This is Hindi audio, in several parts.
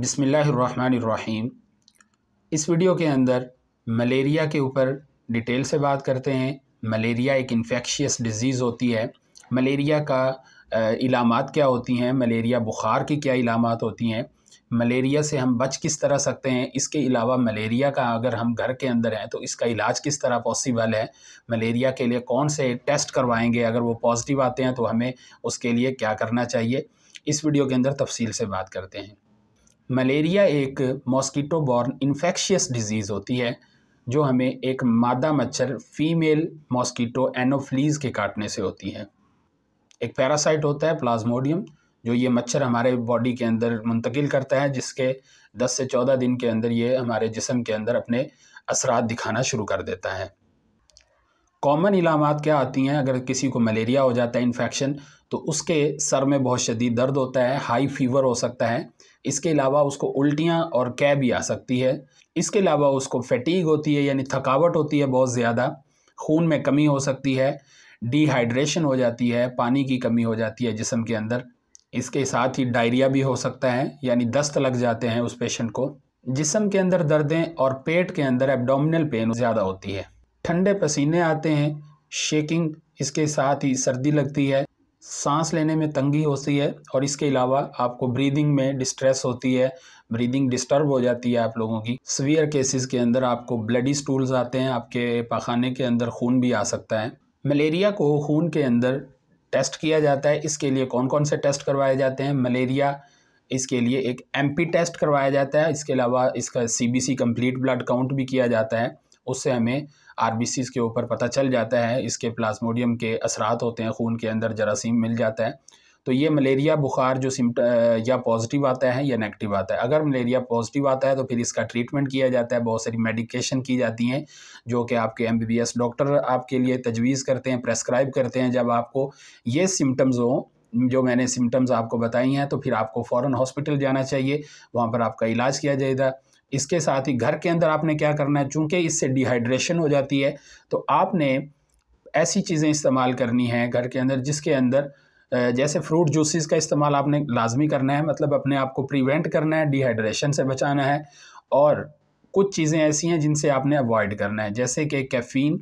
बिसमीम इस वीडियो के अंदर मलेरिया के ऊपर डिटेल से बात करते हैं मलेरिया एक इन्फेक्शियस डिजीज़ होती है मलेरिया का इलामत क्या होती हैं मलेरिया बुखार की क्या इलामत होती हैं मलेरिया से हम बच किस तरह सकते हैं इसके अलावा मलेरिया का अगर हम घर के अंदर हैं तो इसका इलाज किस तरह पॉसिबल है मलेरिया के लिए कौन से टेस्ट करवाएंगे अगर वो पॉजिटिव आते हैं तो हमें उसके लिए क्या करना चाहिए इस वीडियो के अंदर तफसील से बात करते हैं मलेरिया एक मॉस्कीटो बॉर्न इन्फेक्शियस डिजीज़ होती है जो हमें एक मादा मच्छर फीमेल मॉस्कीटो एनोफ्लीज के काटने से होती है एक पैरासाइट होता है प्लाज्मोडियम जो ये मच्छर हमारे बॉडी के अंदर मुंतकिल करता है जिसके 10 से 14 दिन के अंदर ये हमारे जिसम के अंदर अपने असरात दिखाना शुरू कर देता है कॉमन इलामत क्या आती हैं अगर किसी को मलेरिया हो जाता है इन्फेक्शन तो उसके सर में बहुत शदीद दर्द होता है हाई फीवर हो सकता है इसके अलावा उसको उल्टियाँ और कै भी आ सकती है इसके अलावा उसको फटीग होती है यानी थकावट होती है बहुत ज़्यादा खून में कमी हो सकती है डिहाइड्रेशन हो जाती है पानी की कमी हो जाती है जिसम के अंदर इसके साथ ही डायरिया भी हो सकता है यानी दस्त लग जाते हैं उस पेशेंट को जिसम के अंदर दर्दें और पेट के अंदर एबडोमिनल पेन ज़्यादा होती है ठंडे पसीने आते हैं शेकिंग इसके साथ ही सर्दी लगती है सांस लेने में तंगी होती है और इसके अलावा आपको ब्रीदिंग में डिस्ट्रेस होती है ब्रीदिंग डिस्टर्ब हो जाती है आप लोगों की सीवियर केसेस के अंदर आपको ब्लडी स्टूल्स आते हैं आपके पखाने के अंदर खून भी आ सकता है मलेरिया को खून के अंदर टेस्ट किया जाता है इसके लिए कौन कौन से टेस्ट करवाए जाते हैं मलेरिया इसके लिए एक एम टेस्ट करवाया जाता है इसके अलावा इसका सी बी ब्लड काउंट भी किया जाता है उससे हमें आर के ऊपर पता चल जाता है इसके प्लाज्मोडियम के असरात होते हैं खून के अंदर जरासीम मिल जाता है तो ये मलेरिया बुखार जो सिम्ट या पॉजिटिव आता है या नेगेटिव आता है अगर मलेरिया पॉजिटिव आता है तो फिर इसका ट्रीटमेंट किया जाता है बहुत सारी मेडिकेशन की जाती हैं जो कि आपके एम डॉक्टर आपके लिए तजवीज़ करते हैं प्रेस्क्राइब करते हैं जब आपको ये सिम्टम्स हों जो मैंने सिम्टम्स आपको बताई हैं तो फिर आपको फ़ौर हॉस्पिटल जाना चाहिए वहाँ पर आपका इलाज किया जाएगा इसके साथ ही घर के अंदर आपने क्या करना है चूँकि इससे डिहाइड्रेशन हो जाती है तो आपने ऐसी चीज़ें इस्तेमाल करनी है घर के अंदर जिसके अंदर जैसे फ्रूट जूसेस का इस्तेमाल आपने लाजमी करना है मतलब अपने आप को प्रिवेंट करना है डिहाइड्रेशन से बचाना है और कुछ चीज़ें ऐसी हैं जिनसे आपने अवॉइड करना है जैसे कि कैफ़ीन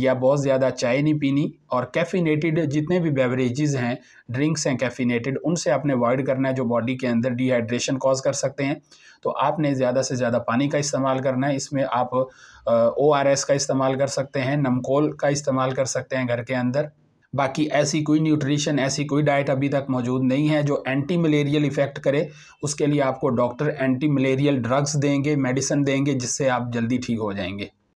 या बहुत ज़्यादा चाय नहीं पीनी और कैफिनेटेड जितने भी बेवरेजेस हैं ड्रिंक्स हैं कैफिनेटेड उनसे आपने अवॉइड करना है जो बॉडी के अंदर डिहाइड्रेशन कॉज कर सकते हैं तो आपने ज़्यादा से ज़्यादा पानी का इस्तेमाल करना है इसमें आप ओ आर एस का इस्तेमाल कर सकते हैं नमकोल का इस्तेमाल कर सकते हैं घर के अंदर बाकी ऐसी कोई न्यूट्रिशन ऐसी कोई डाइट अभी तक मौजूद नहीं है जो एंटी मलेरियल इफ़ेक्ट करे उसके लिए आपको डॉक्टर एंटी मलेरियल ड्रग्स देंगे मेडिसिन देंगे जिससे आप जल्दी ठीक हो जाएंगे